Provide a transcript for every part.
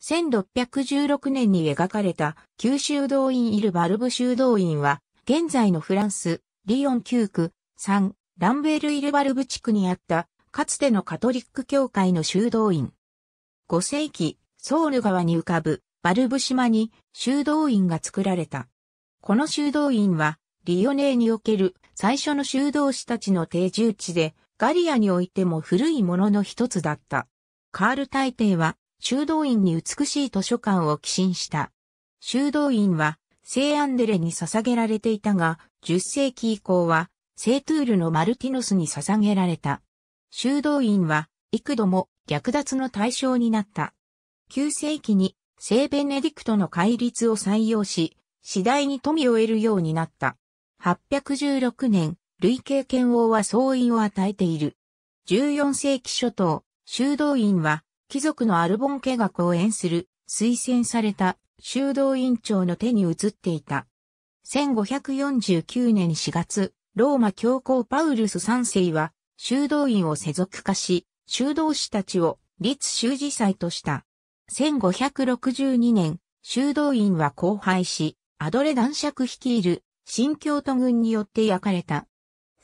1616年に描かれた九州道院イル・バルブ修道院は、現在のフランス、リヨン9区、3、ランベル・イル・バルブ地区にあった、かつてのカトリック教会の修道院。5世紀、ソウル川に浮かぶ、バルブ島に修道院が作られた。この修道院は、リオネーにおける最初の修道士たちの定住地で、ガリアにおいても古いものの一つだった。カール大帝は修道院に美しい図書館を寄進した。修道院は、聖アンデレに捧げられていたが、10世紀以降は、聖トゥールのマルティノスに捧げられた。修道院は、幾度も略奪の対象になった。9世紀に、聖ベネディクトの戒律を採用し、次第に富を得るようになった。816年、累計剣王は総員を与えている。14世紀初頭、修道院は、貴族のアルボン家が講演する、推薦された修道院長の手に移っていた。1549年4月、ローマ教皇パウルス3世は修道院を世俗化し、修道士たちを立修士祭とした。1562年、修道院は荒廃し、アドレ男爵率いる新京都軍によって焼かれた。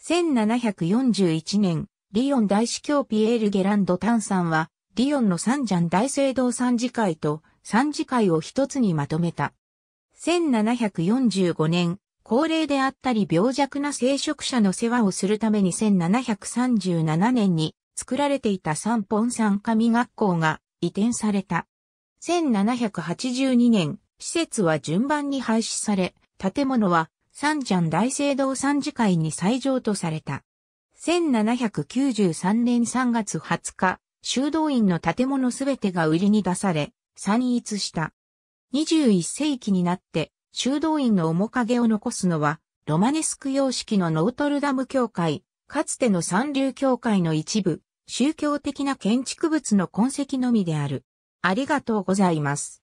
1741年、リオン大司教ピエール・ゲランド・タンさんは、リヨンの三ジャン大聖堂三次会と三次会を一つにまとめた。1745年、高齢であったり病弱な聖職者の世話をするために1737年に作られていた三本三神学校が移転された。1782年、施設は順番に廃止され、建物は三ジャン大聖堂三次会に再譲とされた。1793年3月20日、修道院の建物すべてが売りに出され、散逸した。21世紀になって、修道院の面影を残すのは、ロマネスク様式のノートルダム教会、かつての三流教会の一部、宗教的な建築物の痕跡のみである。ありがとうございます。